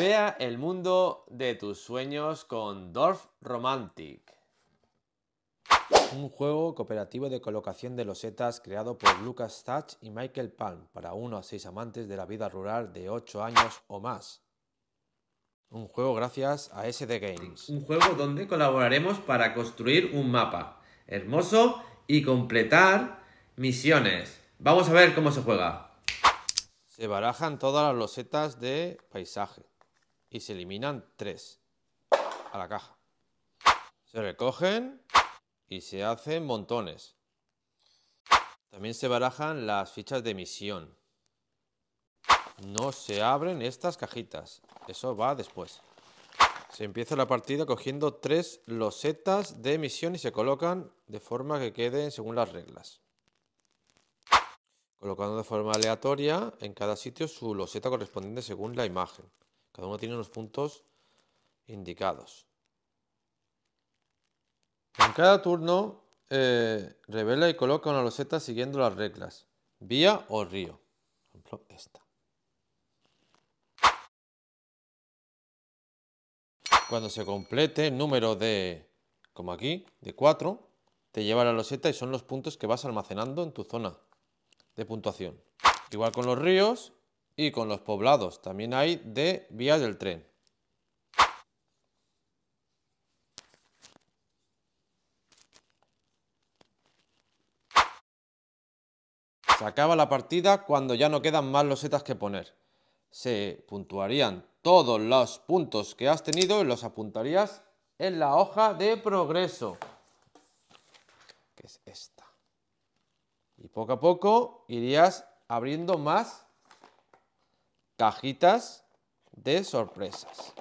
Vea el mundo de tus sueños con Dorf Romantic. Un juego cooperativo de colocación de losetas creado por Lucas Thatch y Michael Palm para uno a seis amantes de la vida rural de 8 años o más. Un juego gracias a SD Games. Un juego donde colaboraremos para construir un mapa hermoso y completar misiones. Vamos a ver cómo se juega. Se barajan todas las losetas de paisaje y se eliminan tres a la caja. Se recogen y se hacen montones. También se barajan las fichas de emisión, No se abren estas cajitas. Eso va después. Se empieza la partida cogiendo tres losetas de misión y se colocan de forma que queden según las reglas. Colocando de forma aleatoria en cada sitio su loseta correspondiente según la imagen. Cada uno tiene los puntos indicados. En cada turno eh, revela y coloca una loseta siguiendo las reglas. Vía o río. Por ejemplo, esta. Cuando se complete el número de, como aquí, de 4, te lleva la loseta y son los puntos que vas almacenando en tu zona de puntuación. Igual con los ríos, y con los poblados. También hay de vía del tren. Se acaba la partida cuando ya no quedan más losetas que poner. Se puntuarían todos los puntos que has tenido y los apuntarías en la hoja de progreso. Que es esta. Y poco a poco irías abriendo más cajitas de sorpresas.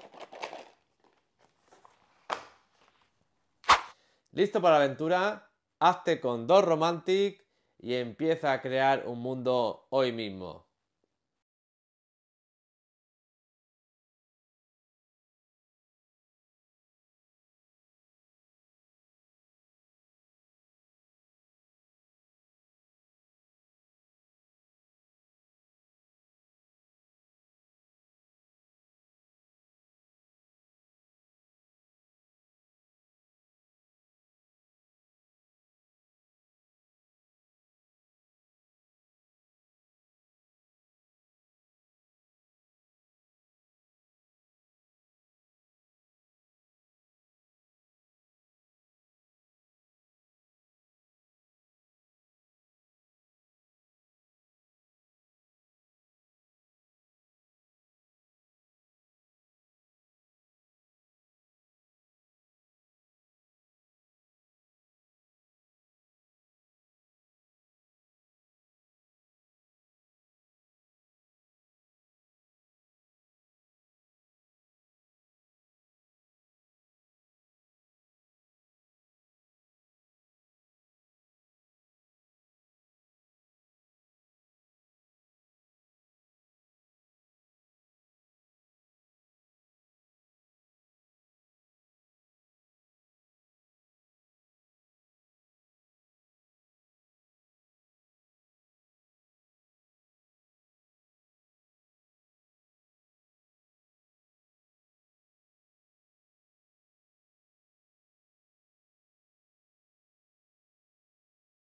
Listo para la aventura, hazte con dos Romantic y empieza a crear un mundo hoy mismo.